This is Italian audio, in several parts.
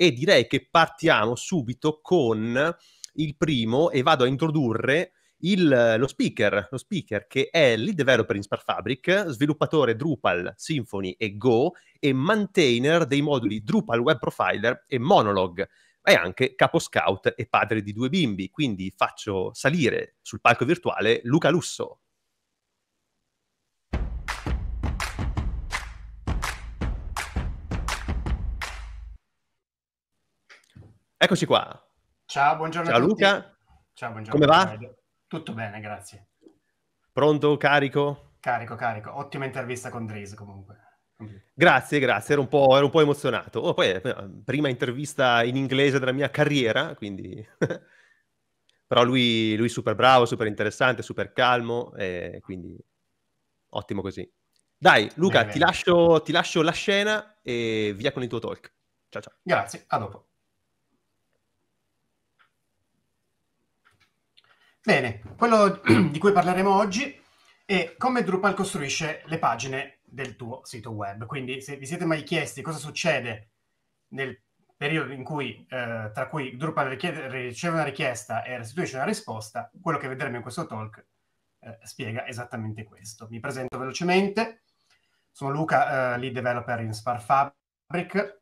e direi che partiamo subito con il primo e vado a introdurre il, lo, speaker, lo speaker che è lead developer in Spark Fabric, sviluppatore Drupal, Symfony e Go e maintainer dei moduli Drupal Web Profiler e Monologue è anche capo scout e padre di due bimbi, quindi faccio salire sul palco virtuale Luca Lusso. Eccoci qua. Ciao, buongiorno. Ciao Luca. Ciao, buongiorno. Come va? Tutto bene, grazie. Pronto, carico? Carico, carico. Ottima intervista con Dries comunque. Grazie, grazie, ero un po', ero un po emozionato. Oh, poi, eh, prima intervista in inglese della mia carriera, quindi... Però lui, lui super bravo, super interessante, super calmo, eh, quindi ottimo così. Dai, Luca, ti, Lascio, ti lascio la scena e via con il tuo talk. Ciao, ciao. Grazie, a dopo. Bene, quello di cui parleremo oggi è come Drupal costruisce le pagine del tuo sito web. Quindi se vi siete mai chiesti cosa succede nel periodo in cui, eh, tra cui Drupal richiede, riceve una richiesta e restituisce una risposta, quello che vedremo in questo talk eh, spiega esattamente questo. Mi presento velocemente, sono Luca, eh, lead developer in Spark Fabric,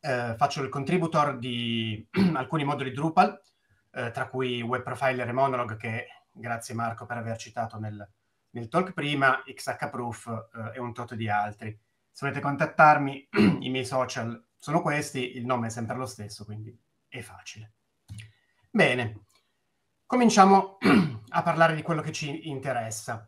eh, faccio il contributor di alcuni moduli Drupal, eh, tra cui Web Profiler e Monologue, che grazie Marco per aver citato nel, nel talk prima, XHProof eh, e un tot di altri. Se volete contattarmi, i miei social sono questi, il nome è sempre lo stesso, quindi è facile. Bene, cominciamo a parlare di quello che ci interessa.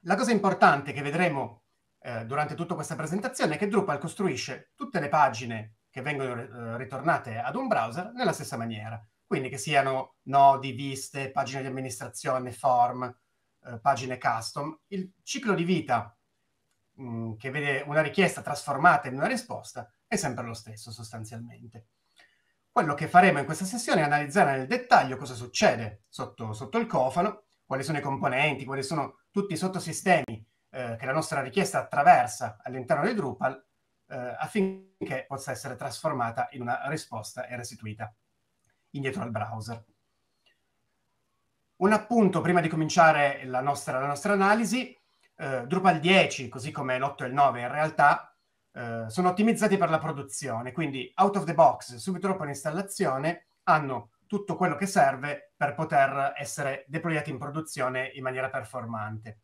La cosa importante che vedremo eh, durante tutta questa presentazione è che Drupal costruisce tutte le pagine che vengono eh, ritornate ad un browser nella stessa maniera quindi che siano nodi, viste, pagine di amministrazione, form, eh, pagine custom. Il ciclo di vita mh, mm, che vede una richiesta trasformata in una risposta è sempre lo stesso sostanzialmente. Quello che faremo in questa sessione è analizzare nel dettaglio cosa succede sotto, sotto il cofano, quali sono i componenti, quali sono tutti i sottosistemi eh, che la nostra richiesta attraversa all'interno di Drupal eh, affinché possa essere trasformata in una risposta e restituita indietro al browser. Un appunto prima di cominciare la nostra, la nostra analisi, eh, Drupal 10, così come l'8 e il 9 in realtà, eh, sono ottimizzati per la produzione, quindi out of the box, subito dopo l'installazione, hanno tutto quello che serve per poter essere deployati in produzione in maniera performante.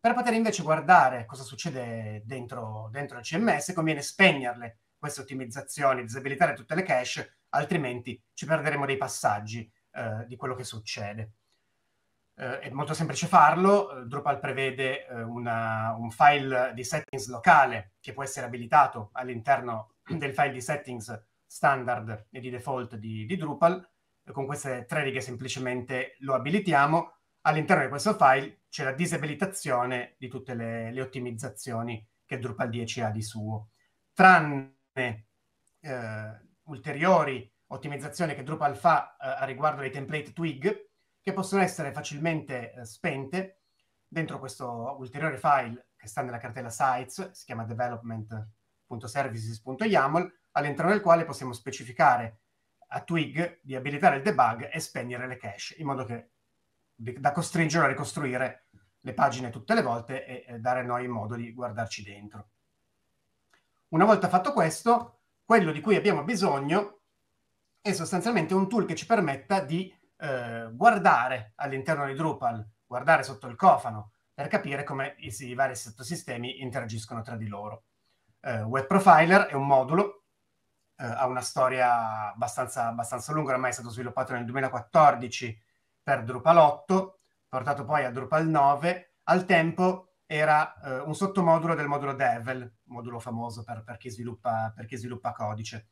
Per poter invece guardare cosa succede dentro, dentro il CMS, conviene spegnerle queste ottimizzazioni, disabilitare tutte le cache altrimenti ci perderemo dei passaggi eh, di quello che succede. Eh, è molto semplice farlo, eh, Drupal prevede eh, una, un file di settings locale che può essere abilitato all'interno del file di settings standard e di default di, di Drupal, con queste tre righe semplicemente lo abilitiamo, all'interno di questo file c'è la disabilitazione di tutte le, le ottimizzazioni che Drupal 10 ha di suo, tranne eh, ulteriori ottimizzazioni che Drupal fa eh, riguardo ai template twig, che possono essere facilmente eh, spente dentro questo ulteriore file che sta nella cartella sites, si chiama development.services.yaml, all'interno del quale possiamo specificare a Twig di abilitare il debug e spegnere le cache, in modo che da costringere a ricostruire le pagine tutte le volte e, e dare a noi in modo di guardarci dentro. Una volta fatto questo, quello di cui abbiamo bisogno è sostanzialmente un tool che ci permetta di eh, guardare all'interno di Drupal, guardare sotto il cofano per capire come i, i vari sottosistemi interagiscono tra di loro. Eh, Web Profiler è un modulo, eh, ha una storia abbastanza, abbastanza lunga, ormai è stato sviluppato nel 2014 per Drupal 8, portato poi a Drupal 9, al tempo era eh, un sottomodulo del modulo Devil, modulo famoso per, per, chi, sviluppa, per chi, sviluppa, codice.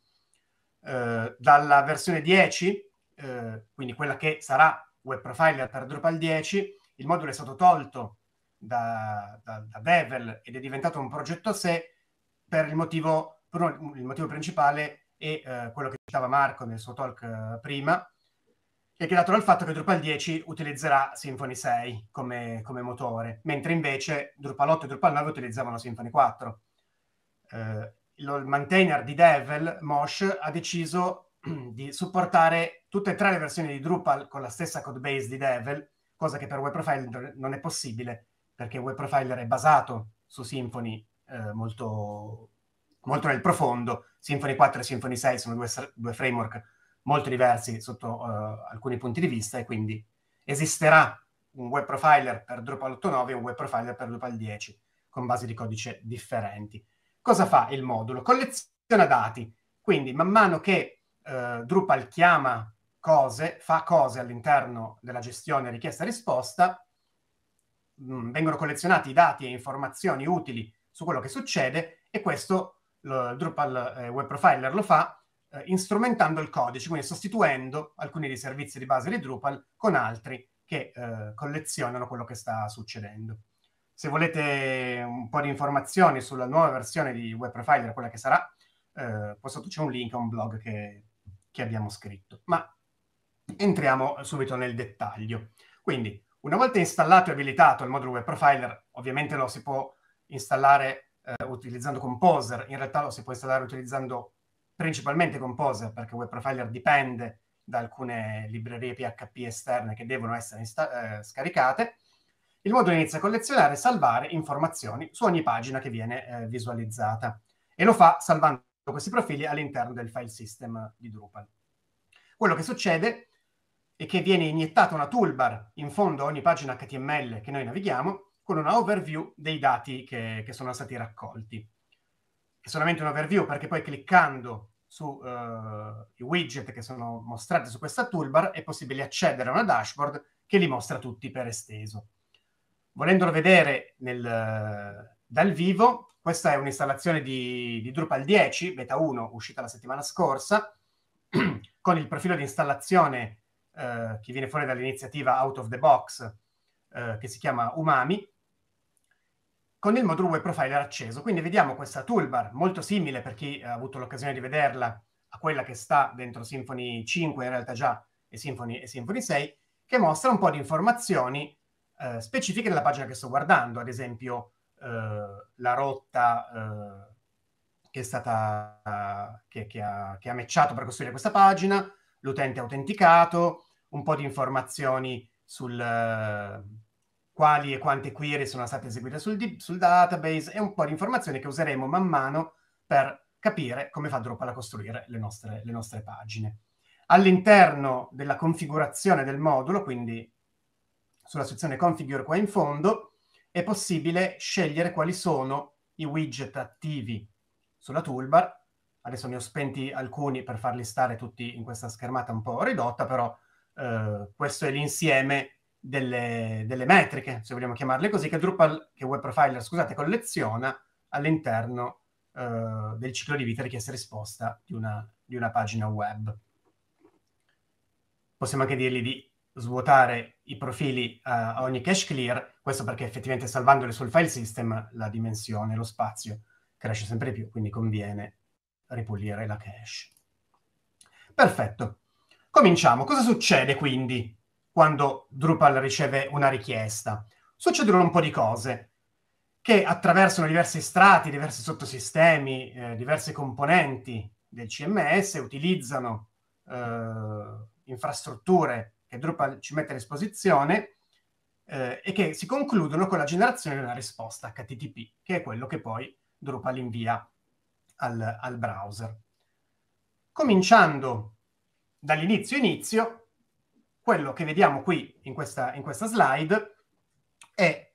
Eh, dalla versione 10, eh, quindi quella che sarà web profiler per Drupal 10, il modulo è stato tolto da, da, da Bevel ed è diventato un progetto a sé per il motivo, per il motivo principale è eh, quello che citava Marco nel suo talk eh, prima, è che dato dal fatto che Drupal 10 utilizzerà Symfony 6 come, come, motore, mentre invece Drupal 8 e Drupal 9 utilizzavano Symfony 4 eh, il maintainer di Devil, Mosh, ha deciso di supportare tutte e tre le versioni di Drupal con la stessa codebase di Devil, cosa che per WebProfiler non è possibile, perché WebProfiler è basato su Symfony eh, molto, molto, nel profondo. Symfony 4 e Symfony 6 sono due, due framework molto diversi sotto eh, alcuni punti di vista e quindi esisterà un web profiler per Drupal 8.9 e un web profiler per Drupal 10 con basi di codice differenti. Cosa fa il modulo? Colleziona dati. Quindi man mano che eh, Drupal chiama cose, fa cose all'interno della gestione richiesta-risposta, mh, mm, vengono collezionati dati e informazioni utili su quello che succede e questo lo, Drupal eh, Web Profiler lo fa eh, instrumentando il codice, quindi sostituendo alcuni dei servizi di base di Drupal con altri che eh, collezionano quello che sta succedendo. Se volete un po' di informazioni sulla nuova versione di Web Profiler, quella che sarà, eh, qua sotto c'è un link a un blog che, che abbiamo scritto. Ma entriamo subito nel dettaglio. Quindi, una volta installato e abilitato il modulo Web Profiler, ovviamente lo si può installare eh, utilizzando Composer, in realtà lo si può installare utilizzando principalmente Composer, perché Web Profiler dipende da alcune librerie PHP esterne che devono essere eh, scaricate, il modulo inizia a collezionare e salvare informazioni su ogni pagina che viene eh, visualizzata e lo fa salvando questi profili all'interno del file system di Drupal. Quello che succede è che viene iniettata una toolbar in fondo a ogni pagina HTML che noi navighiamo con una overview dei dati che, che sono stati raccolti. È solamente un overview perché poi cliccando sui eh, uh, widget che sono mostrati su questa toolbar è possibile accedere a una dashboard che li mostra tutti per esteso volendolo vedere nel, dal vivo, questa è un'installazione di, di, Drupal 10, beta 1, uscita la settimana scorsa, con il profilo di installazione eh, che viene fuori dall'iniziativa Out of the Box, eh, che si chiama Umami, con il modulo Web Profiler acceso. Quindi vediamo questa toolbar, molto simile per chi ha avuto l'occasione di vederla, a quella che sta dentro Symfony 5, in realtà già, e Symfony, e Symfony 6, che mostra un po' di informazioni eh, specifiche della pagina che sto guardando, ad esempio eh, la rotta eh, che è stata che, che, ha, che ha matchato per costruire questa pagina, l'utente autenticato, un po' di informazioni sul eh, quali e quante query sono state eseguite sul, di- sul, database e un po' di informazioni che useremo man mano per capire come fa Drupal a costruire le nostre, le nostre pagine. All'interno della configurazione del modulo, quindi sulla sezione configure qua in fondo, è possibile scegliere quali sono i widget attivi sulla toolbar. Adesso ne ho spenti alcuni per farli stare tutti in questa schermata un po' ridotta, però eh, questo è l'insieme delle, delle, metriche, se vogliamo chiamarle così, che Drupal, che Web Profiler, scusate, colleziona all'interno eh, del ciclo di vita richiesta e risposta di una, di una pagina web. Possiamo anche dirgli di svuotare i profili uh, a ogni cache clear, questo perché effettivamente salvandoli sul file system la dimensione, lo spazio cresce sempre di più, quindi conviene ripulire la cache. Perfetto. Cominciamo. Cosa succede quindi quando Drupal riceve una richiesta? Succedono un po' di cose che attraversano diversi strati, diversi sottosistemi, eh, diverse componenti del CMS, utilizzano eh, infrastrutture che Drupal ci mette all'esposizione eh, e che si concludono con la generazione della risposta HTTP, che è quello che poi Drupal invia al, al browser. Cominciando dall'inizio inizio, quello che vediamo qui in questa, in questa slide è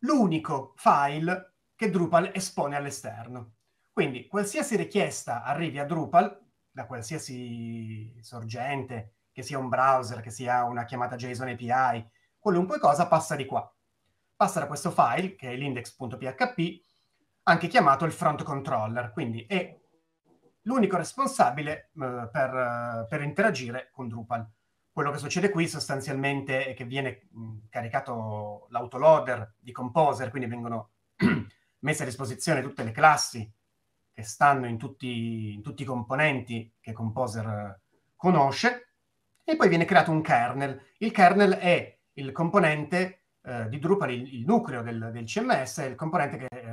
l'unico file che Drupal espone all'esterno. Quindi qualsiasi richiesta arrivi a Drupal, da qualsiasi sorgente che sia un browser, che sia una chiamata JSON API, qualunque cosa passa di qua. Passa da questo file, che è l'index.php, anche chiamato il front controller, quindi è l'unico responsabile eh, per, eh, per, interagire con Drupal. Quello che succede qui sostanzialmente è che viene mm, caricato l'autoloader di Composer, quindi vengono messe a disposizione tutte le classi che stanno in tutti, in tutti i componenti che Composer eh, conosce, e poi viene creato un kernel. Il kernel è il componente eh, di Drupal, il, il nucleo del, del, CMS, è il componente che eh,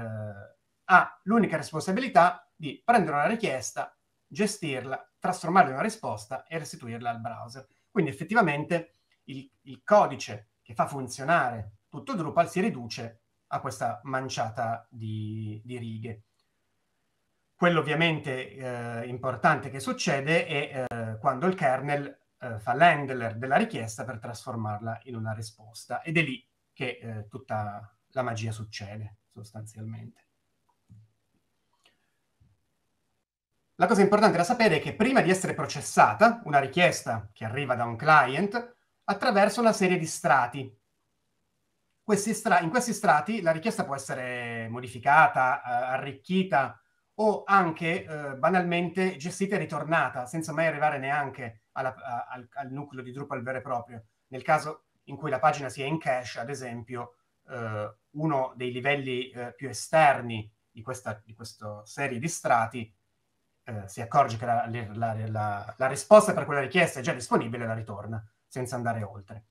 ha l'unica responsabilità di prendere una richiesta, gestirla, trasformarla in una risposta e restituirla al browser. Quindi effettivamente il, il codice che fa funzionare tutto Drupal si riduce a questa manciata di, di righe. Quello ovviamente eh, importante che succede è eh, quando il kernel eh, fa l'handler della richiesta per trasformarla in una risposta ed è lì che eh, tutta la magia succede sostanzialmente. La cosa importante da sapere è che prima di essere processata, una richiesta che arriva da un client attraverso una serie di strati. Questi stra- in questi strati la richiesta può essere modificata, eh, arricchita o anche eh, banalmente gestita e ritornata senza mai arrivare neanche a alla, al, al, nucleo di Drupal vero e proprio. Nel caso in cui la pagina sia in cache, ad esempio, eh, uno dei livelli eh, più esterni di questa, di questa, serie di strati eh, si accorge che la, la, la, la risposta per quella richiesta è già disponibile e la ritorna senza andare oltre.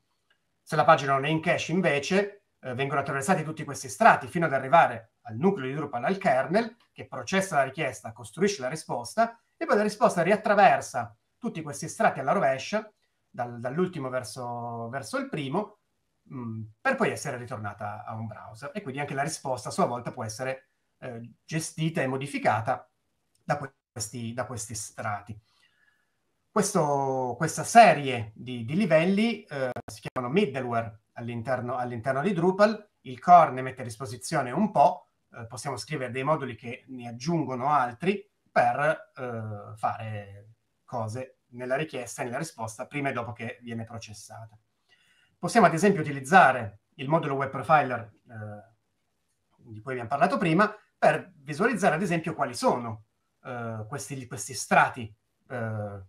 Se la pagina non è in cache, invece, eh, vengono attraversati tutti questi strati fino ad arrivare al nucleo di Drupal, al kernel, che processa la richiesta, costruisce la risposta e poi la risposta riattraversa tutti questi strati alla rovescia, dal, dall'ultimo verso, verso, il primo, mh, mm, per poi essere ritornata a un browser. E quindi anche la risposta a sua volta può essere eh, gestita e modificata da questi, da questi strati. Questo, questa serie di, di livelli eh, si chiamano middleware all'interno, all'interno, di Drupal. Il core ne mette a disposizione un po', eh, possiamo scrivere dei moduli che ne aggiungono altri per eh, fare cose nella richiesta e nella risposta prima e dopo che viene processata. Possiamo ad esempio utilizzare il modulo web profiler eh, di cui abbiamo parlato prima per visualizzare ad esempio quali sono eh, questi, questi, strati eh,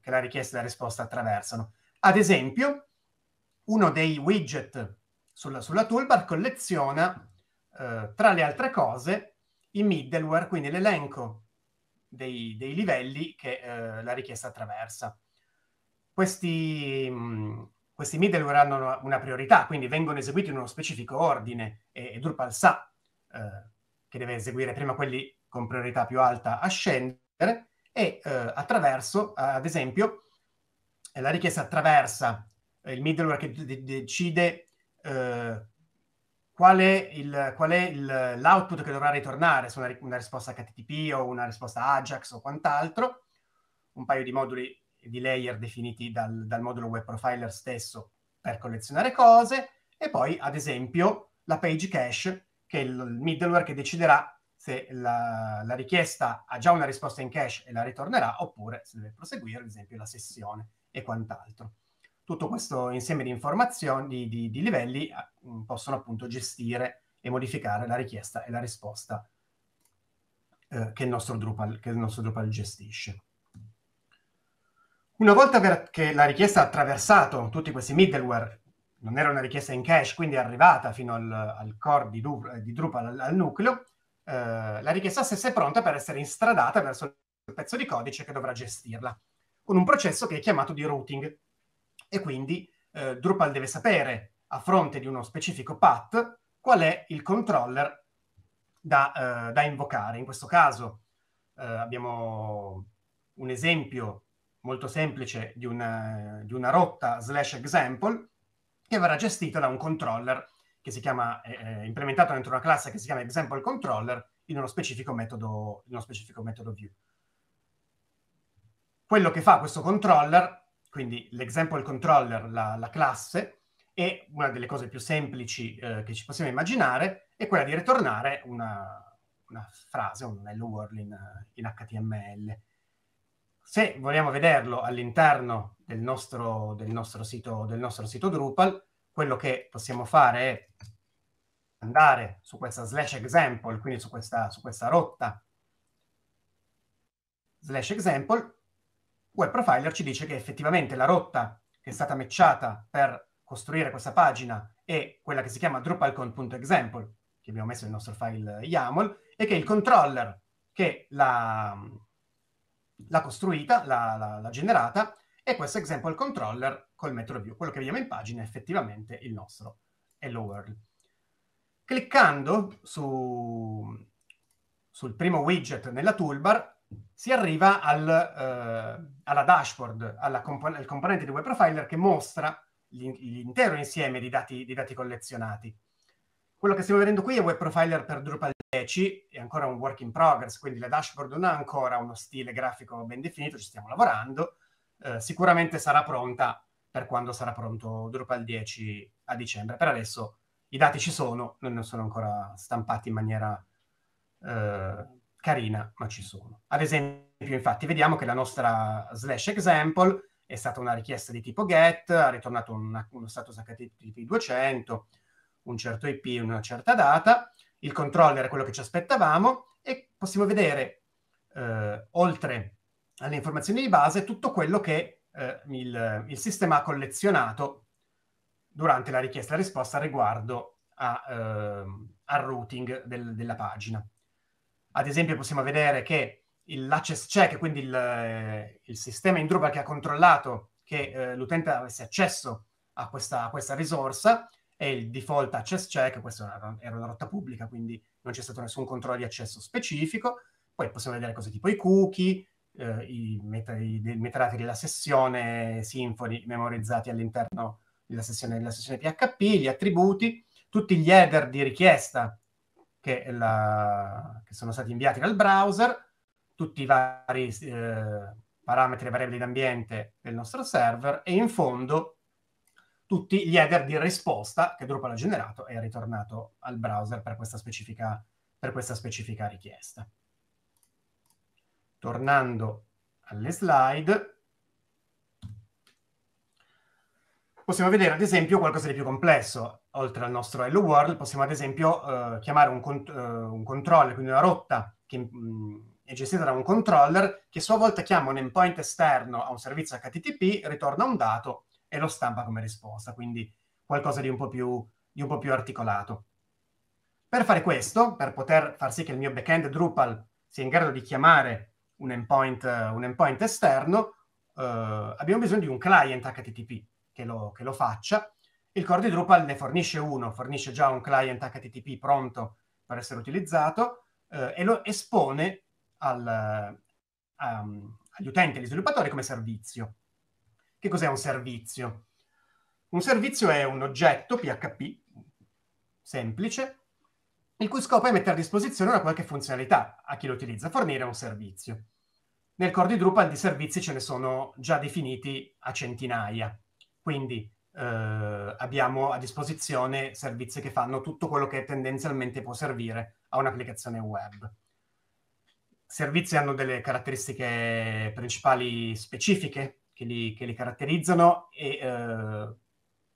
che la richiesta e la risposta attraversano. Ad esempio, uno dei widget sulla, sulla toolbar colleziona, eh, tra le altre cose, i middleware, quindi l'elenco dei, dei livelli che eh, la richiesta attraversa. Questi, mh, mm, questi middleware hanno una, priorità, quindi vengono eseguiti in uno specifico ordine e, e Drupal sa eh, che deve eseguire prima quelli con priorità più alta a scendere e eh, attraverso, ad esempio, la richiesta attraversa il middleware che decide eh, qual è, il, qual è il, l'output che dovrà ritornare su una, una, risposta HTTP o una risposta Ajax o quant'altro, un paio di moduli di layer definiti dal, dal modulo web profiler stesso per collezionare cose, e poi, ad esempio, la page cache, che è il middleware che deciderà se la, la, richiesta ha già una risposta in cache e la ritornerà, oppure se deve proseguire, ad esempio, la sessione e quant'altro tutto questo insieme di informazioni, di, di, di livelli, mh, eh, mm, possono appunto gestire e modificare la richiesta e la risposta eh, che, il Drupal, che, il nostro Drupal, gestisce. Una volta ver- che la richiesta ha attraversato tutti questi middleware, non era una richiesta in cache, quindi è arrivata fino al, al core di, du- di Drupal, al, al nucleo, eh, la richiesta stessa è pronta per essere instradata verso il pezzo di codice che dovrà gestirla, con un processo che è chiamato di routing, e quindi eh, Drupal deve sapere, a fronte di uno specifico path, qual è il controller da, eh, da invocare. In questo caso eh, abbiamo un esempio molto semplice di una, eh, di una, rotta slash example che verrà gestita da un controller che si chiama, eh, eh, implementato dentro una classe che si chiama example controller in uno specifico metodo, in uno specifico metodo view. Quello che fa questo controller quindi l'example controller, la, la classe, e una delle cose più semplici eh, che ci possiamo immaginare è quella di ritornare una, una frase, un hello world eh, in, in, HTML. Se vogliamo vederlo all'interno del nostro, del, nostro sito, del nostro sito Drupal, quello che possiamo fare è andare su questa slash example, quindi su questa, su questa rotta slash example, Web Profiler ci dice che effettivamente la rotta che è stata matchata per costruire questa pagina è quella che si chiama DrupalCon.example, che abbiamo messo nel nostro file YAML, e che il controller che l'ha, l'ha costruita, l'ha, l'ha, l'ha generata, è questo example controller col metro view. Quello che vediamo in pagina è effettivamente il nostro hello world. Cliccando su, sul primo widget nella toolbar si arriva al, eh, alla dashboard, alla compon- al componente di web profiler che mostra l'intero insieme di dati, di dati, collezionati. Quello che stiamo vedendo qui è web profiler per Drupal 10, è ancora un work in progress, quindi la dashboard non ha ancora uno stile grafico ben definito, ci stiamo lavorando, eh, sicuramente sarà pronta per quando sarà pronto Drupal 10 a dicembre. Per adesso i dati ci sono, non sono ancora stampati in maniera eh, carina, ma ci sono. Ad esempio, infatti, vediamo che la nostra slash example è stata una richiesta di tipo get, ha ritornato una, uno status HTTP 200, un certo IP, una certa data, il controller è quello che ci aspettavamo e possiamo vedere, eh, oltre alle informazioni di base, tutto quello che eh, il, il, sistema ha collezionato durante la richiesta e risposta riguardo a, eh, al routing del, della pagina. Ad esempio possiamo vedere che l'access check, quindi il, eh, il sistema in Drupal che ha controllato che eh, l'utente avesse accesso a questa, a questa, risorsa, è il default access check, questa era una rotta pubblica, quindi non c'è stato nessun controllo di accesso specifico. Poi possiamo vedere cose tipo i cookie, eh, i, meta, i, metadati della sessione Symfony memorizzati all'interno della sessione, della sessione PHP, gli attributi, tutti gli header di richiesta che, la, che sono stati inviati dal browser, tutti i vari eh, parametri e variabili d'ambiente del nostro server e in fondo tutti gli header di risposta che Drupal ha generato e ha ritornato al browser per questa specifica, per questa specifica richiesta. Tornando alle slide, possiamo vedere ad esempio qualcosa di più complesso. Oltre al nostro hello world, possiamo ad esempio eh, chiamare un, cont- eh, un, controller, quindi una rotta che mh, mm, è gestita da un controller che a sua volta chiama un endpoint esterno a un servizio HTTP, ritorna un dato e lo stampa come risposta, quindi qualcosa di un po' più, un po più articolato. Per fare questo, per poter far sì che il mio backend Drupal sia in grado di chiamare un endpoint, un endpoint esterno, eh, abbiamo bisogno di un client HTTP che lo, che lo faccia. Il core di Drupal ne fornisce uno, fornisce già un client HTTP pronto per essere utilizzato eh, e lo espone al, um, agli utenti, agli sviluppatori come servizio. Che cos'è un servizio? Un servizio è un oggetto PHP semplice, il cui scopo è mettere a disposizione una qualche funzionalità a chi lo utilizza, fornire un servizio. Nel core di Drupal di servizi ce ne sono già definiti a centinaia. Quindi eh, abbiamo a disposizione servizi che fanno tutto quello che tendenzialmente può servire a un'applicazione web. Servizi hanno delle caratteristiche principali specifiche che li, che li caratterizzano e eh,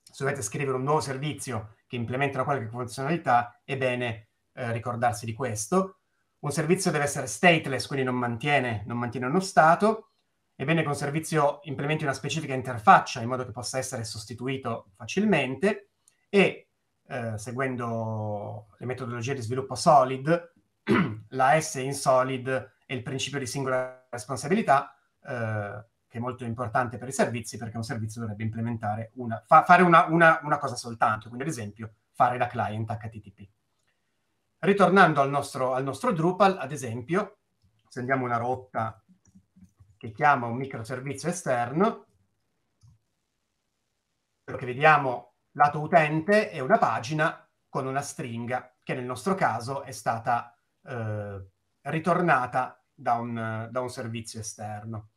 se dovete scrivere un nuovo servizio che implementa qualche funzionalità, è bene eh, ricordarsi di questo. Un servizio deve essere stateless, quindi non mantiene, non mantiene uno stato, Ebbene, che un servizio implementi una specifica interfaccia in modo che possa essere sostituito facilmente e eh, seguendo le metodologie di sviluppo solid, la S in solid è il principio di singola responsabilità eh, che è molto importante per i servizi perché un servizio dovrebbe implementare una, fa, fare una, una, una cosa soltanto, quindi ad esempio fare da client HTTP. Ritornando al nostro, al nostro Drupal, ad esempio, se andiamo una rotta che chiama un microservizio esterno, quello che vediamo lato utente è una pagina con una stringa che nel nostro caso è stata eh, ritornata da un, da un, servizio esterno.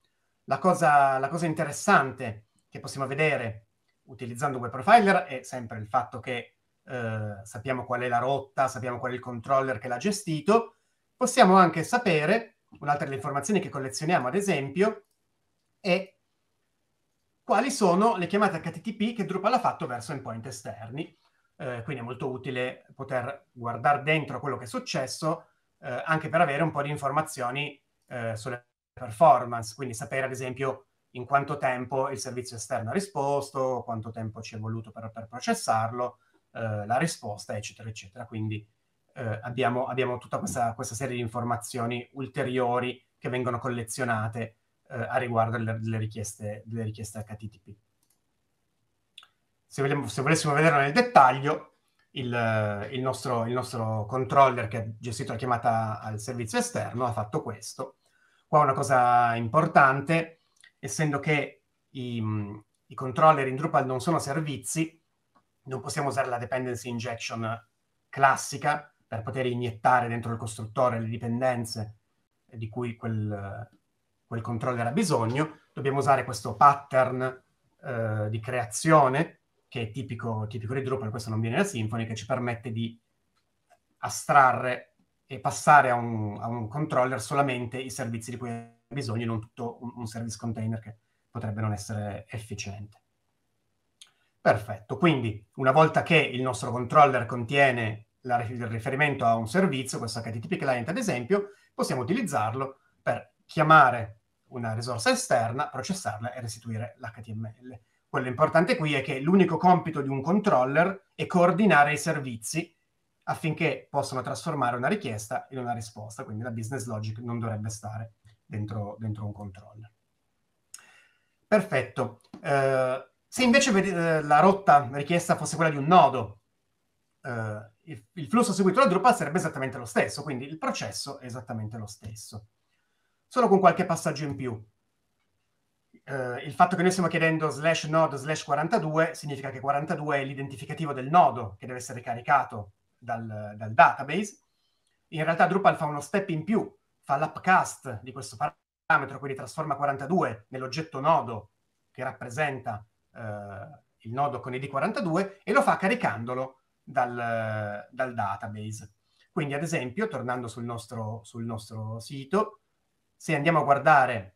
La cosa, la cosa interessante che possiamo vedere utilizzando Web Profiler è sempre il fatto che eh, sappiamo qual è la rotta, sappiamo qual è il controller che l'ha gestito, possiamo anche sapere Un'altra delle informazioni che collezioniamo, ad esempio, è quali sono le chiamate HTTP che Drupal ha fatto verso endpoint esterni. Eh, quindi è molto utile poter guardare dentro quello che è successo eh, anche per avere un po' di informazioni eh, sulle performance, quindi sapere ad esempio in quanto tempo il servizio esterno ha risposto, quanto tempo ci è voluto per, per processarlo, eh, la risposta, eccetera, eccetera. Quindi eh, abbiamo, abbiamo, tutta questa, questa, serie di informazioni ulteriori che vengono collezionate eh, a riguardo delle, delle, richieste, delle richieste, HTTP. Se, vogliamo, se, volessimo vederlo nel dettaglio, il, eh, il, nostro, il nostro controller che ha gestito la chiamata al servizio esterno ha fatto questo. Qua una cosa importante, essendo che i, mm, i controller in Drupal non sono servizi, non possiamo usare la dependency injection classica per poter iniettare dentro il costruttore le dipendenze di cui quel, quel controller ha bisogno, dobbiamo usare questo pattern eh, di creazione che è tipico, tipico di Drupal, questo non viene da Symfony, che ci permette di astrarre e passare a un, a un controller solamente i servizi di cui ha bisogno, non tutto un, un service container che potrebbe non essere efficiente. Perfetto, quindi una volta che il nostro controller contiene la, il riferimento a un servizio, questo HTTP client ad esempio, possiamo utilizzarlo per chiamare una risorsa esterna, processarla e restituire l'HTML. Quello importante qui è che l'unico compito di un controller è coordinare i servizi affinché possano trasformare una richiesta in una risposta, quindi la business logic non dovrebbe stare dentro, dentro un controller. Perfetto. Eh, se invece eh, la rotta richiesta fosse quella di un nodo, eh, il, il flusso seguito da Drupal sarebbe esattamente lo stesso, quindi il processo è esattamente lo stesso, solo con qualche passaggio in più. Uh, il fatto che noi stiamo chiedendo slash node slash 42 significa che 42 è l'identificativo del nodo che deve essere caricato dal, dal, database. In realtà Drupal fa uno step in più, fa l'upcast di questo parametro, quindi trasforma 42 nell'oggetto nodo che rappresenta uh, il nodo con id42 e lo fa caricandolo dal, dal database. Quindi, ad esempio, tornando sul nostro, sul nostro sito, se andiamo a guardare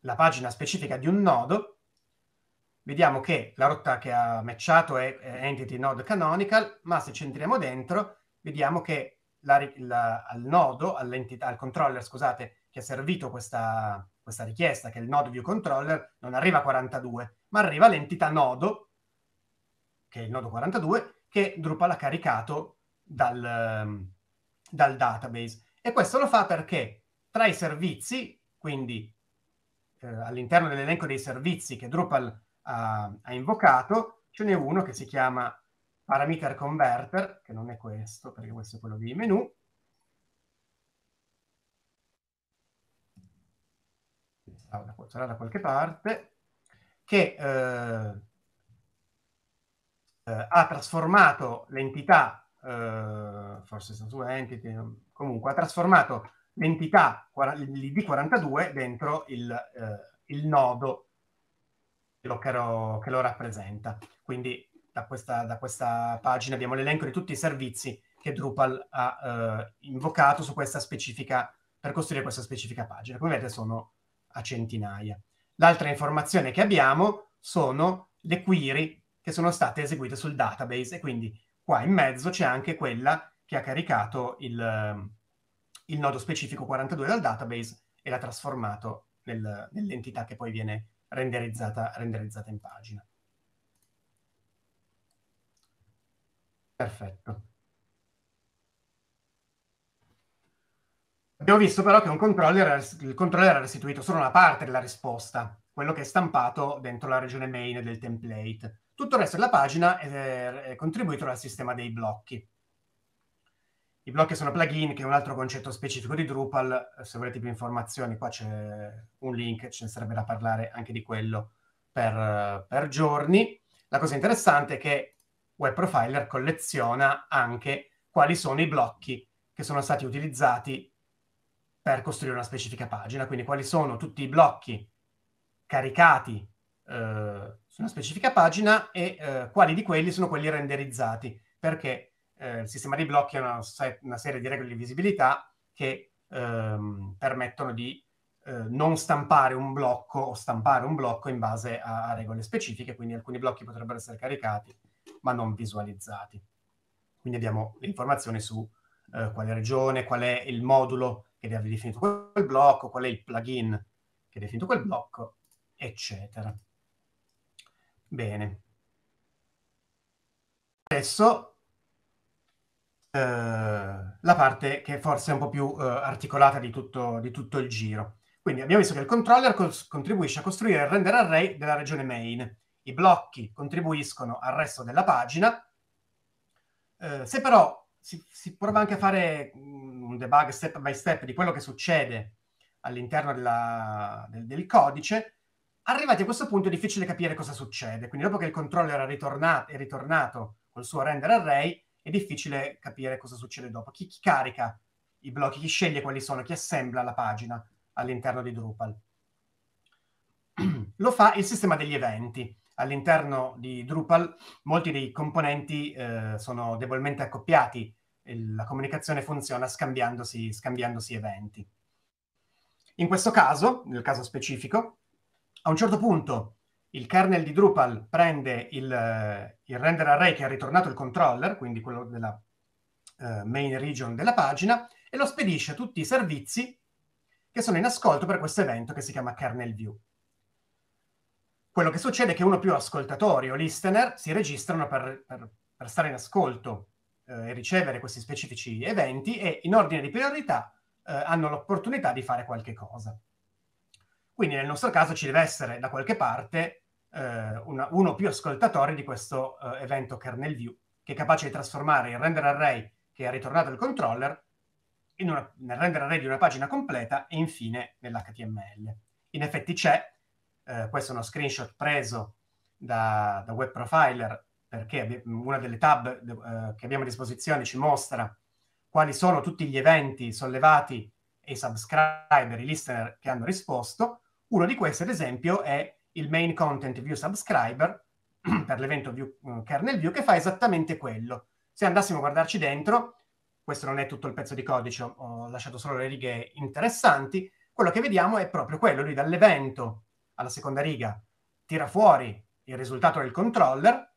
la pagina specifica di un nodo, vediamo che la rotta che ha matchato è Entity Node Canonical, ma se ci entriamo dentro, vediamo che la, la, al nodo, al controller, scusate, che ha servito questa, questa richiesta, che è il node view controller, non arriva 42, ma arriva l'entità nodo che è il nodo 42, che Drupal ha caricato dal, ehm, dal database. E questo lo fa perché tra i servizi, quindi eh, all'interno dell'elenco dei servizi che Drupal ha, ha invocato, ce n'è uno che si chiama parameter converter, che non è questo, perché questo è quello di menu, sarà da qualche parte, che eh, eh, ha trasformato l'entità, eh, forse sono entity, comunque ha trasformato l'entità l'ID42 dentro il, eh, il nodo che lo, che, lo, che lo, rappresenta. Quindi da questa, da questa pagina abbiamo l'elenco di tutti i servizi che Drupal ha eh, invocato su questa specifica, per costruire questa specifica pagina. Come vedete sono a centinaia. L'altra informazione che abbiamo sono le query che sono state eseguite sul database e quindi qua in mezzo c'è anche quella che ha caricato il, ehm, il nodo specifico 42 dal database e l'ha trasformato nel, nell'entità che poi viene renderizzata, renderizzata in pagina. Perfetto. Abbiamo visto però che controller, il controller ha restituito solo una parte della risposta, quello che è stampato dentro la regione main del template. Tutto il resto della pagina è, è contribuito dal sistema dei blocchi. I blocchi sono plugin, che è un altro concetto specifico di Drupal. Se volete più informazioni, qua c'è un link, ce ne sarebbe da parlare anche di quello per, per giorni. La cosa interessante è che Web Profiler colleziona anche quali sono i blocchi che sono stati utilizzati per costruire una specifica pagina, quindi quali sono tutti i blocchi caricati eh, su una specifica pagina e eh, quali di quelli sono quelli renderizzati, perché eh, il sistema di blocchi ha una, una, serie di regole di visibilità che ehm, permettono di eh, non stampare un blocco o stampare un blocco in base a, a regole specifiche, quindi alcuni blocchi potrebbero essere caricati ma non visualizzati. Quindi abbiamo le informazioni su eh, quale regione, qual è il modulo che deve aver definito quel blocco, qual è il plugin che ha definito quel blocco, eccetera. Bene. Adesso eh, la parte che forse è un po' più eh, articolata di tutto, di tutto, il giro. Quindi abbiamo visto che il controller contribuisce a costruire il render array della regione main. I blocchi contribuiscono al resto della pagina. Eh, se però si, si, prova anche a fare mm, un debug step by step di quello che succede all'interno del, del codice, Arrivati a questo punto è difficile capire cosa succede, quindi dopo che il controller è ritornato, è ritornato col suo render array, è difficile capire cosa succede dopo. Chi, chi carica i blocchi, chi sceglie quali sono, chi assembla la pagina all'interno di Drupal. Lo fa il sistema degli eventi. All'interno di Drupal molti dei componenti eh, sono debolmente accoppiati, e la comunicazione funziona scambiandosi, scambiandosi eventi. In questo caso, nel caso specifico, a un certo punto il kernel di Drupal prende il, eh, il render array che ha ritornato il controller, quindi quello della uh, main region della pagina, e lo spedisce a tutti i servizi che sono in ascolto per questo evento che si chiama kernel view. Quello che succede è che uno o più ascoltatori o listener si registrano per, per, per stare in ascolto eh, e ricevere questi specifici eventi e in ordine di priorità eh, hanno l'opportunità di fare qualche cosa. Quindi nel nostro caso ci deve essere da qualche parte eh, una, uno o più ascoltatori di questo eh, evento kernel view, che è capace di trasformare il render array che è ritornato al controller una, nel render array di una pagina completa e infine nell'HTML. In effetti c'è, eh, questo è uno screenshot preso da, da Web Profiler perché una delle tab eh, che abbiamo a disposizione ci mostra quali sono tutti gli eventi sollevati e i subscriber, i listener che hanno risposto. Uno di questi, ad esempio, è il main content view subscriber per l'evento view, mm, kernel view che fa esattamente quello. Se andassimo a guardarci dentro, questo non è tutto il pezzo di codice, ho lasciato solo le righe interessanti, quello che vediamo è proprio quello, lui dall'evento alla seconda riga tira fuori il risultato del controller,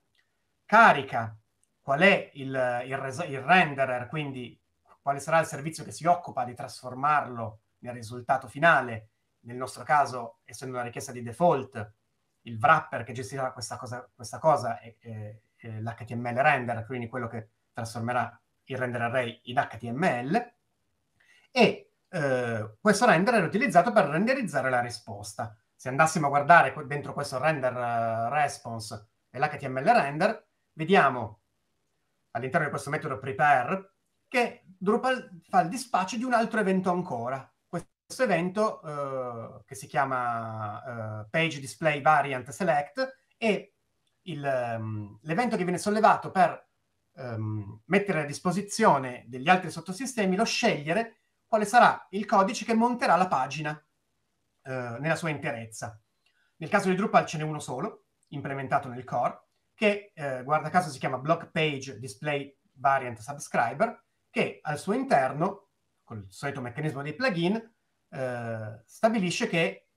carica qual è il, il, res- il renderer, quindi quale sarà il servizio che si occupa di trasformarlo nel risultato finale nel nostro caso, essendo una richiesta di default, il wrapper che gestirà questa cosa, questa cosa è, è, è l'HTML render, quindi quello che trasformerà il render array in HTML, e eh, questo render è utilizzato per renderizzare la risposta. Se andassimo a guardare dentro questo render eh, response e l'HTML render, vediamo all'interno di questo metodo prepare che Drupal fa il dispaccio di un altro evento ancora, questo evento eh, che si chiama eh, Page Display Variant Select e il, um, l'evento che viene sollevato per um, mettere a disposizione degli altri sottosistemi lo scegliere quale sarà il codice che monterà la pagina eh, nella sua interezza. Nel caso di Drupal ce n'è uno solo, implementato nel core, che eh, guarda caso si chiama Block Page Display Variant Subscriber, che al suo interno, col solito meccanismo dei plugin, eh, stabilisce che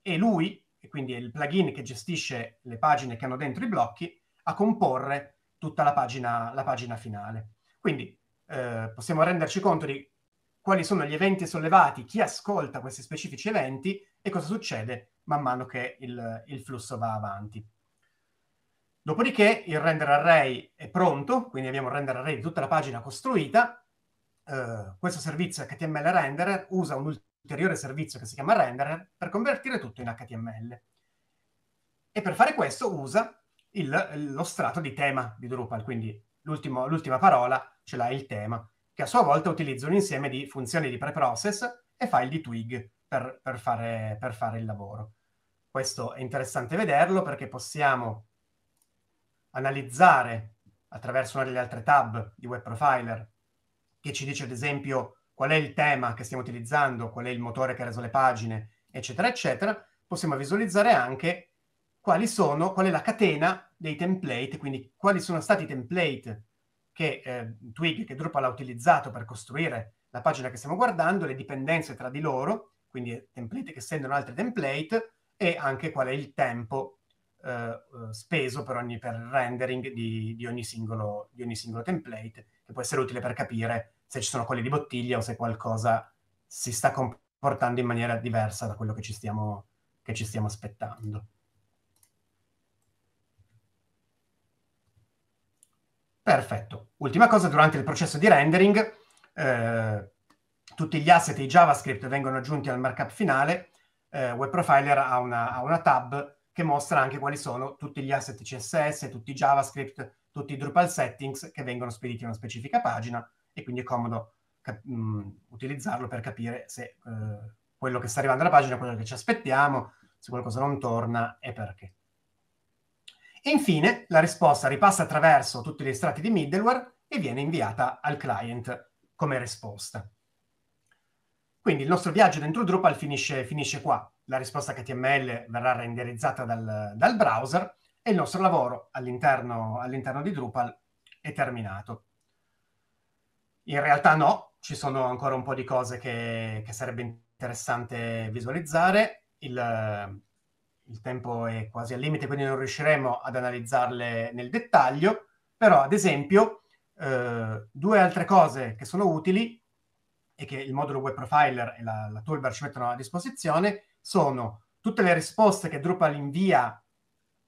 è lui, e quindi è il plugin che gestisce le pagine che hanno dentro i blocchi, a comporre tutta la pagina, la pagina finale. Quindi eh, possiamo renderci conto di quali sono gli eventi sollevati, chi ascolta questi specifici eventi e cosa succede man mano che il, il flusso va avanti. Dopodiché il render array è pronto, quindi abbiamo il render array di tutta la pagina costruita. Eh, questo servizio HTML renderer usa un'ultima ulteriore servizio che si chiama renderer per convertire tutto in HTML. E per fare questo usa il, lo strato di tema di Drupal, quindi l'ultima parola ce l'ha il tema, che a sua volta utilizza un insieme di funzioni di preprocess e file di twig per, per, fare, per fare il lavoro. Questo è interessante vederlo perché possiamo analizzare attraverso una delle altre tab di Web Profiler che ci dice ad esempio qual è il tema che stiamo utilizzando, qual è il motore che ha reso le pagine, eccetera, eccetera, possiamo visualizzare anche quali sono, qual è la catena dei template, quindi quali sono stati i template che eh, Twig, che Drupal ha utilizzato per costruire la pagina che stiamo guardando, le dipendenze tra di loro, quindi template che sendono altri template, e anche qual è il tempo eh, eh speso per, ogni, per rendering di, di, ogni singolo, di ogni singolo template, che può essere utile per capire se ci sono quelli di bottiglia o se qualcosa si sta comportando in maniera diversa da quello che ci stiamo, che ci stiamo aspettando. Perfetto. Ultima cosa, durante il processo di rendering, eh, tutti gli asset e i JavaScript vengono aggiunti al markup finale. Eh, Web Profiler ha una, ha una, tab che mostra anche quali sono tutti gli asset CSS, tutti i JavaScript, tutti i Drupal settings che vengono spediti a una specifica pagina e quindi è comodo cap- mh, utilizzarlo per capire se eh, quello che sta arrivando alla pagina è quello che ci aspettiamo, se qualcosa non torna e perché. E infine la risposta ripassa attraverso tutti gli estratti di middleware e viene inviata al client come risposta. Quindi il nostro viaggio dentro Drupal finisce, finisce qua. La risposta HTML verrà renderizzata dal, dal browser e il nostro lavoro all'interno, all'interno di Drupal è terminato. In realtà no, ci sono ancora un po' di cose che, che sarebbe interessante visualizzare. Il, il tempo è quasi al limite, quindi non riusciremo ad analizzarle nel dettaglio, però ad esempio eh, due altre cose che sono utili e che il modulo web profiler e la, la, toolbar ci mettono a disposizione sono tutte le risposte che Drupal invia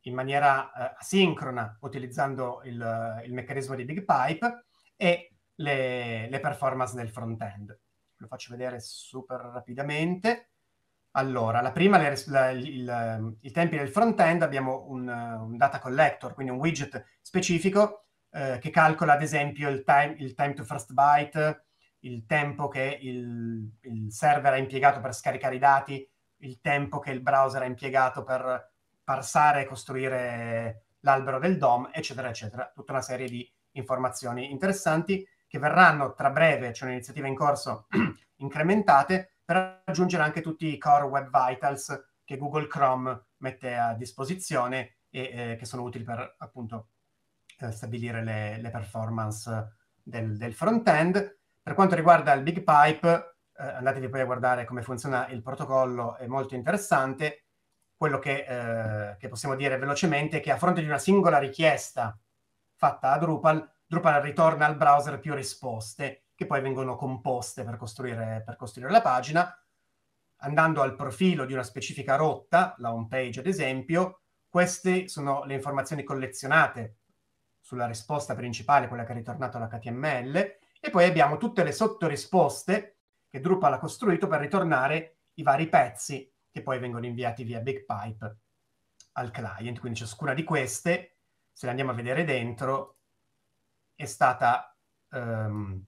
in maniera eh, asincrona utilizzando il, il meccanismo di Big Pipe e le, le performance del front-end. Lo faccio vedere super rapidamente. Allora, la prima, le, la, il, ehm, i tempi del front-end, abbiamo un, un, data collector, quindi un widget specifico eh, che calcola ad esempio il time, il time, to first byte, il tempo che il, il, server ha impiegato per scaricare i dati, il tempo che il browser ha impiegato per parsare e costruire l'albero del DOM, eccetera, eccetera. Tutta una serie di informazioni interessanti che verranno tra breve, c'è cioè un'iniziativa in corso, incrementate per aggiungere anche tutti i core web vitals che Google Chrome mette a disposizione e eh, che sono utili per appunto eh, stabilire le, le performance del, del front-end. Per quanto riguarda il Big Pipe, eh, andatevi poi a guardare come funziona il protocollo, è molto interessante. Quello che, eh, che possiamo dire velocemente è che a fronte di una singola richiesta fatta a Drupal, Drupal ritorna al browser più risposte che poi vengono composte per costruire, per costruire la pagina. Andando al profilo di una specifica rotta, la home page ad esempio, queste sono le informazioni collezionate sulla risposta principale, quella che ha ritornato l'HTML, e poi abbiamo tutte le sottorisposte che Drupal ha costruito per ritornare i vari pezzi che poi vengono inviati via Big Pipe al client. Quindi ciascuna di queste, se le andiamo a vedere dentro, è stata ehm,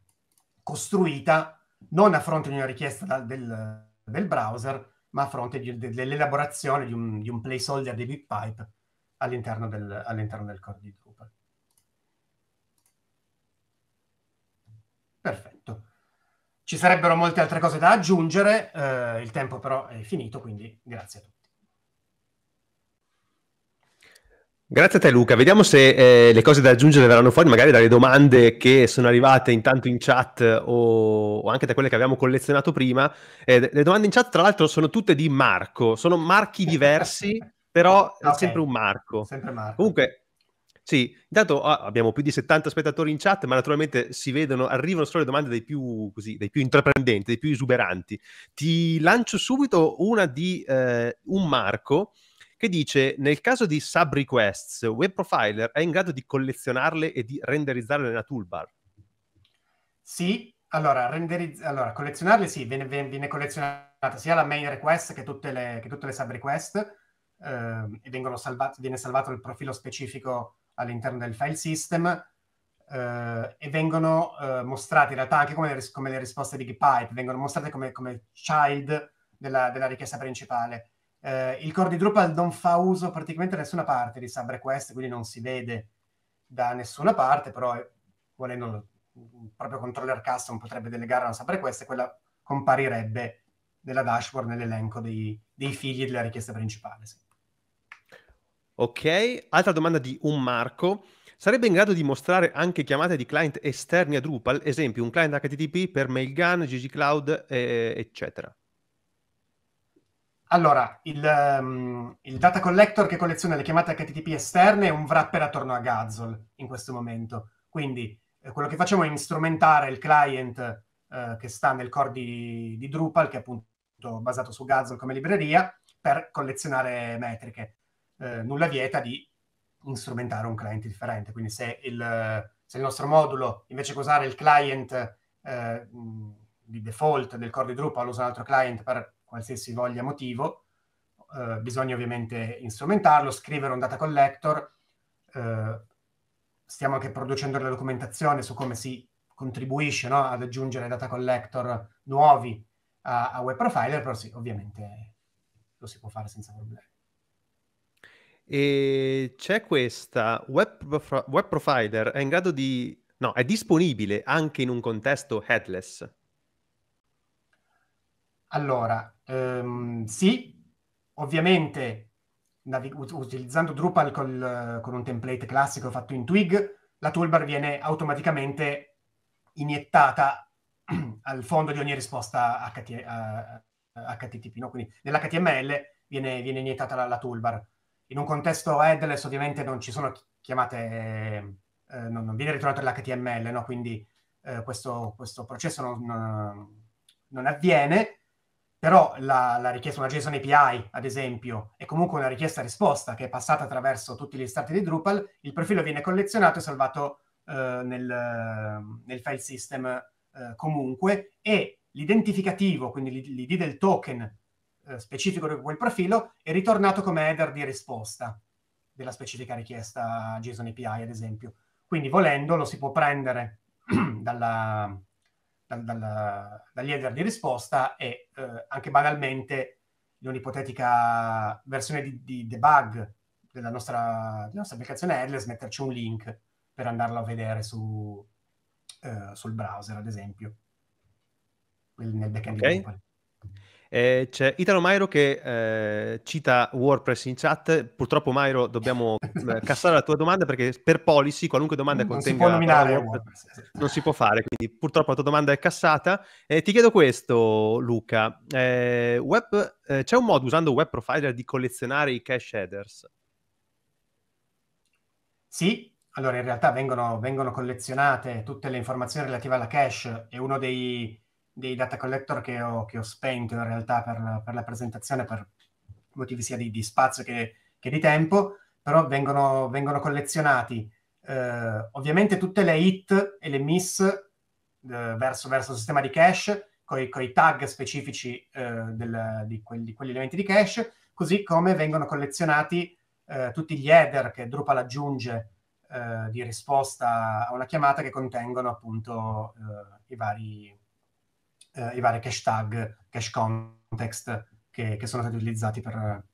costruita non a fronte di una richiesta da, del, del, browser, ma a fronte di, de, dell'elaborazione di un, di un, placeholder di bitpipe all'interno del, all'interno del core di Drupal. Perfetto. Ci sarebbero molte altre cose da aggiungere, eh, il tempo però è finito, quindi grazie a tutti. Grazie a te Luca, vediamo se eh, le cose da aggiungere verranno fuori magari dalle domande che sono arrivate intanto in chat eh, o, o anche da quelle che abbiamo collezionato prima. Eh, le domande in chat tra l'altro sono tutte di Marco, sono marchi diversi però okay. è sempre un Marco. Sempre Marco. Comunque, sì, intanto ah, abbiamo più di 70 spettatori in chat, ma naturalmente si vedono, arrivano solo le domande dei più, così, dei più intraprendenti, dei più esuberanti. Ti lancio subito una di eh, un Marco che dice nel caso di sub-requests, Web Profiler è in grado di collezionarle e di renderizzarle nella toolbar? Sì, allora, renderiz- allora collezionarle sì, viene, viene, collezionata sia la main request che tutte le, che tutte le sub-request eh, e salvati, viene salvato il profilo specifico all'interno del file system eh, e vengono eh, mostrate in realtà anche come le, ris- come le risposte di GitPipe, vengono mostrate come, come child della, della richiesta principale eh, il core di Drupal non fa uso praticamente da nessuna parte di sub quindi non si vede da nessuna parte, però eh, volendo il proprio controller custom potrebbe delegare una sub e quella comparirebbe nella dashboard, nell'elenco dei, dei figli della richiesta principale. Sì. Ok, altra domanda di un Marco. Sarebbe in grado di mostrare anche chiamate di client esterni a Drupal, esempio un client HTTP per Mailgun, GG Cloud, eh, eccetera. Allora, il, um, il, data collector che colleziona le chiamate HTTP esterne è un wrapper attorno a Gazzle in questo momento. Quindi eh, quello che facciamo è instrumentare il client eh, che sta nel core di, di, Drupal, che è appunto basato su Gazzle come libreria, per collezionare metriche. Eh, nulla vieta di strumentare un client differente. Quindi se il, se il, nostro modulo, invece che usare il client eh, di default del core di Drupal, usa un altro client per qualsiasi voglia motivo. Eh, bisogna ovviamente instrumentarlo, scrivere un data collector. Eh, stiamo anche producendo la documentazione su come si contribuisce no, ad aggiungere data collector nuovi a, a web profiler, però sì, ovviamente lo si può fare senza problemi. E c'è questa web, web profiler, è in grado di... no, è disponibile anche in un contesto headless. Allora, ehm, sì, ovviamente navig- utilizzando Drupal col, con un template classico fatto in Twig, la toolbar viene automaticamente iniettata al fondo di ogni risposta HT- a, eh, HTTP, no? quindi nell'HTML viene, viene iniettata la, la, toolbar. In un contesto headless ovviamente non ci sono chiamate, eh, non, non, viene ritornato l'HTML, no? quindi eh, questo, questo, processo non, non, non avviene però la, la richiesta, una JSON API, ad esempio, è comunque una richiesta risposta che è passata attraverso tutti gli stati di Drupal, il profilo viene collezionato e salvato eh, nel, nel, file system eh, comunque e l'identificativo, quindi l'ID del token eh, specifico di quel profilo, è ritornato come header di risposta della specifica richiesta JSON API, ad esempio. Quindi volendo lo si può prendere dalla, dal, dal, dal leader di risposta e eh, anche banalmente in un'ipotetica versione di, di debug della nostra, della nostra applicazione headless metterci un link per andarlo a vedere su, eh, sul browser, ad esempio, nel, nel backend okay. Eh, c'è Italo Mairo che eh, cita WordPress in chat. Purtroppo, Mairo, dobbiamo eh, cassare la tua domanda perché per policy qualunque domanda non si può nominare, WordPress, non si può fare, quindi purtroppo la tua domanda è cassata. ti chiedo questo, Luca. Eh, web, eh, c'è un modo usando Web Profiler di collezionare i cache headers? Sì, allora in realtà vengono, vengono collezionate tutte le informazioni relative alla cache e uno dei dei data collector che ho, che ho spento in realtà per la, per la, presentazione per motivi sia di, di spazio che, che, di tempo, però vengono, vengono collezionati eh, ovviamente tutte le hit e le miss eh, verso, verso, il sistema di cache con i tag specifici eh, del, di, quelli, di, quegli elementi di cache, così come vengono collezionati eh, tutti gli header che Drupal aggiunge eh, di risposta a una chiamata che contengono appunto eh, i vari eh, i vari cache tag, cache context che, che sono stati utilizzati per,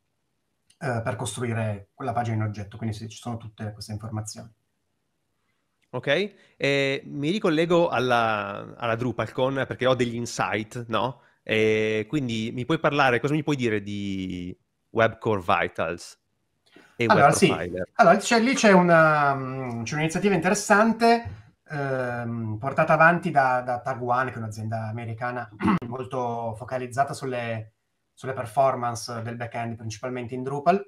eh, per costruire quella pagina in oggetto. Quindi sì, ci sono tutte queste informazioni. Ok, eh, mi ricollego alla, alla, Drupalcon perché ho degli insight, no? Eh, quindi mi puoi parlare, cosa mi puoi dire di Web Core Vitals? allora, Web sì. Allora, c'è, lì c'è, una, mm, c'è un'iniziativa interessante ehm, portata avanti da, da Taguan, che è un'azienda americana molto focalizzata sulle, sulle performance del back-end, principalmente in Drupal.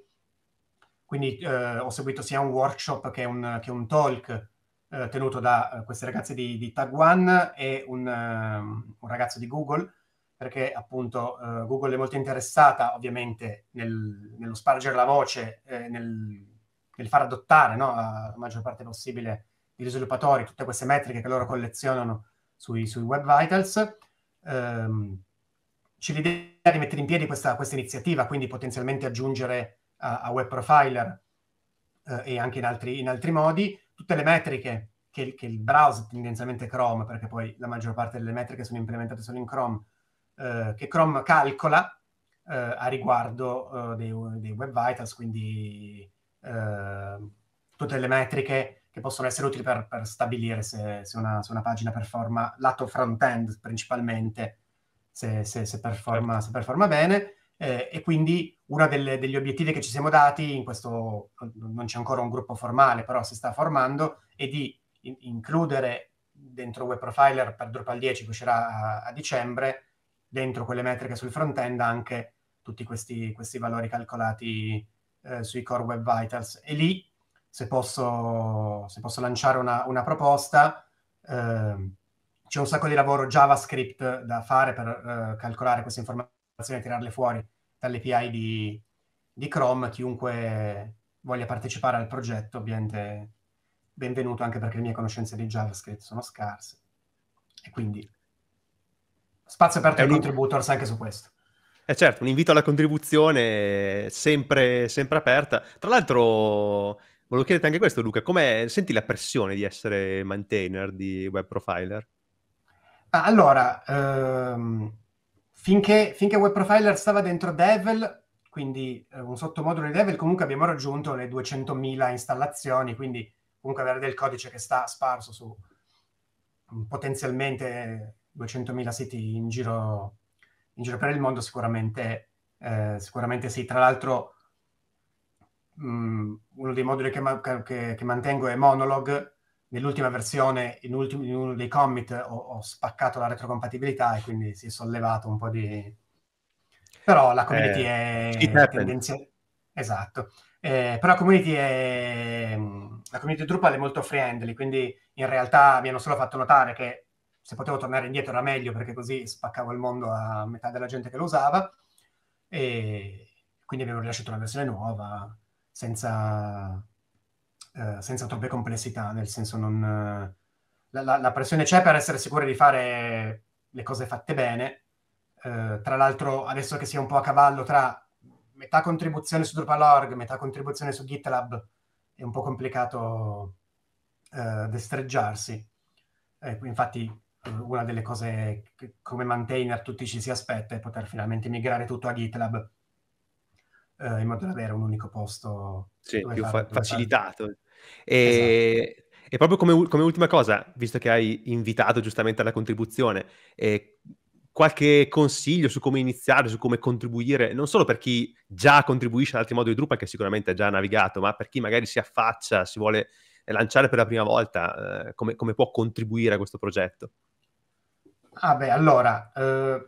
Quindi eh, ho seguito sia un workshop che un, che un talk eh, tenuto da eh, queste ragazze di, di Taguan e un, ehm, un, ragazzo di Google, perché appunto eh, Google è molto interessata ovviamente nel, nello spargere la voce, eh, nel, nel, far adottare no, la maggior parte possibile i sviluppatori, tutte queste metriche che loro collezionano sui, sui Web Vitals. Ehm, c'è l'idea di mettere in piedi questa, questa iniziativa, quindi potenzialmente aggiungere a, a Web Profiler eh, e anche in altri, in altri, modi tutte le metriche che, che, il browser, tendenzialmente Chrome, perché poi la maggior parte delle metriche sono implementate solo in Chrome, eh, che Chrome calcola eh, a riguardo eh, dei, dei, Web Vitals, quindi eh, tutte le metriche che possono essere utili per, per stabilire se, se, una, se, una, pagina performa, lato front-end principalmente, se, se performa, certo. performa, bene. Eh, e quindi uno degli obiettivi che ci siamo dati, in questo non c'è ancora un gruppo formale, però si sta formando, è di in- includere dentro Web Profiler per Drupal 10 che uscirà a, a dicembre, dentro quelle metriche sul front-end anche tutti questi, questi valori calcolati eh, sui Core Web Vitals. E lì se posso, se posso lanciare una, una proposta, eh, c'è un sacco di lavoro JavaScript da fare per eh, calcolare queste informazioni e tirarle fuori dall'API di, di, Chrome. Chiunque voglia partecipare al progetto, ovviamente benvenuto, anche perché le mie conoscenze di JavaScript sono scarse. E quindi spazio aperto ai contributors anche su questo. Eh certo, un invito alla contribuzione sempre, sempre aperta. Tra l'altro, Volevo chiederti anche questo, Luca, come senti la pressione di essere maintainer, di web profiler? Ah, allora, ehm, finché, finché web profiler stava dentro Devil, quindi eh, un sottomodulo di Devil, comunque abbiamo raggiunto le 200.000 installazioni, quindi comunque avere del codice che sta sparso su mm, potenzialmente 200.000 siti in giro, in giro per il mondo sicuramente, eh, sicuramente sì. Tra l'altro Mm, uno dei moduli che, ma- che, che, mantengo è Monologue. Nell'ultima versione, in, ultim- in uno dei commit, ho, ho, spaccato la retrocompatibilità e quindi si è sollevato un po' di... Però la community eh, è tendenziale... Esatto. Eh, però la community, è, mm, la community Drupal è molto friendly, quindi in realtà mi hanno solo fatto notare che se potevo tornare indietro era meglio perché così spaccavo il mondo a metà della gente che lo usava e quindi abbiamo rilasciato una versione nuova senza, eh, senza troppe complessità, nel senso non... Eh, la, la, la, pressione c'è per essere sicuri di fare le cose fatte bene. Eh, tra l'altro, adesso che sia un po' a cavallo tra metà contribuzione su Drupal.org, metà contribuzione su GitLab, è un po' complicato eh, destreggiarsi. Eh, infatti, una delle cose che come maintainer tutti ci si aspetta è poter finalmente migrare tutto a GitLab eh, in modo da avere un unico posto sì, più fa- facilitato. E... Esatto. e, proprio come, come, ultima cosa, visto che hai invitato giustamente alla contribuzione, eh, qualche consiglio su come iniziare, su come contribuire, non solo per chi già contribuisce ad altri modi di Drupal, che sicuramente ha già navigato, ma per chi magari si affaccia, si vuole lanciare per la prima volta, eh, come, come, può contribuire a questo progetto? Ah beh, allora, eh,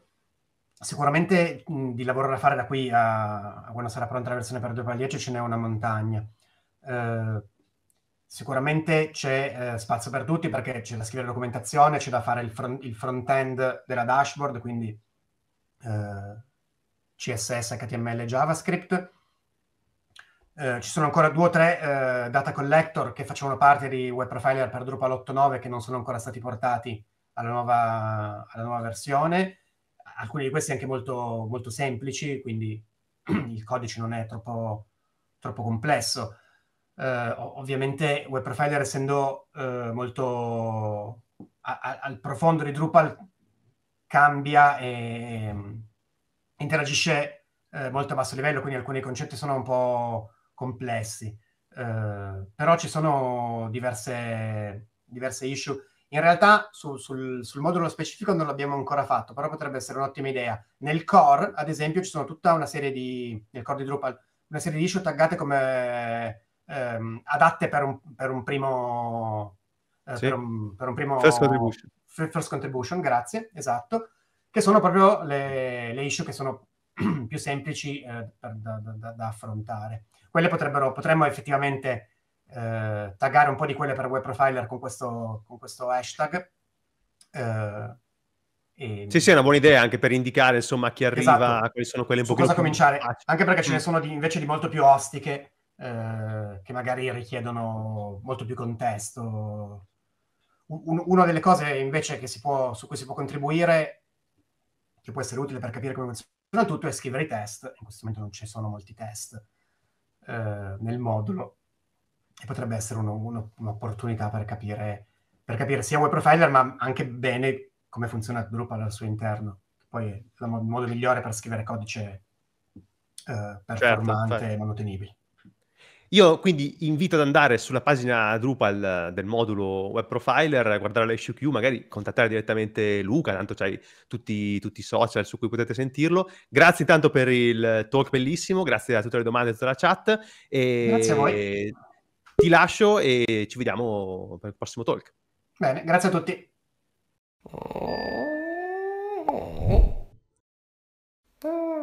sicuramente mh, di lavoro da fare da qui a, a, quando sarà pronta la versione per due pagliacci ce n'è una montagna. Eh, sicuramente c'è eh, spazio per tutti perché c'è da scrivere documentazione, c'è da fare il, front, il front-end della dashboard, quindi eh, CSS, HTML e JavaScript. Eh, ci sono ancora due o tre eh, data collector che facevano parte di web profiler per Drupal 8.9 che non sono ancora stati portati alla nuova, alla nuova versione alcuni di questi anche molto, molto semplici, quindi il codice non è troppo, troppo complesso. Uh, ovviamente Web Profiler, essendo uh, molto a, a, al profondo di Drupal, cambia e um, interagisce uh, molto a basso livello, quindi alcuni concetti sono un po' complessi. Uh, però ci sono diverse, diverse issue in realtà su, sul, sul, modulo specifico non l'abbiamo ancora fatto, però potrebbe essere un'ottima idea. Nel core, ad esempio, ci sono tutta una serie di, nel core di Drupal, una serie di issue taggate come ehm, adatte per un, per un primo... Eh, sì. per, un, per, un, primo... First contribution. First contribution, grazie, esatto. Che sono proprio le, le issue che sono più semplici eh, per, da, da, da, affrontare. Quelle potremmo effettivamente eh, taggare un po' di quelle per web profiler con questo, con questo hashtag. Eh, e... Sì, sì, è una buona idea anche per indicare insomma chi arriva, esatto. quali sono quelle un po' cosa cominciare, facili. anche perché ce ne mm. sono di, invece di molto più ostiche eh, che magari richiedono molto più contesto. Un, una delle cose invece che si può, su cui si può contribuire, che può essere utile per capire come funziona tutto, è scrivere i test. In questo momento non ci sono molti test eh, nel modulo e potrebbe essere uno, uno, un'opportunità per capire, per capire sia web profiler, ma anche bene come funziona Drupal al suo interno. Poi è il modo migliore per scrivere codice eh, certo, performante certo, e manutenibile. Io quindi invito ad andare sulla pagina Drupal eh, del modulo web profiler, guardare l'SQQ, magari contattare direttamente Luca, tanto c'hai tutti, tutti, i social su cui potete sentirlo. Grazie tanto per il talk bellissimo, grazie a tutte le domande e a tutta la chat. E... Grazie a voi ti lascio e ci vediamo per il prossimo talk. Bene, grazie a tutti. Oh.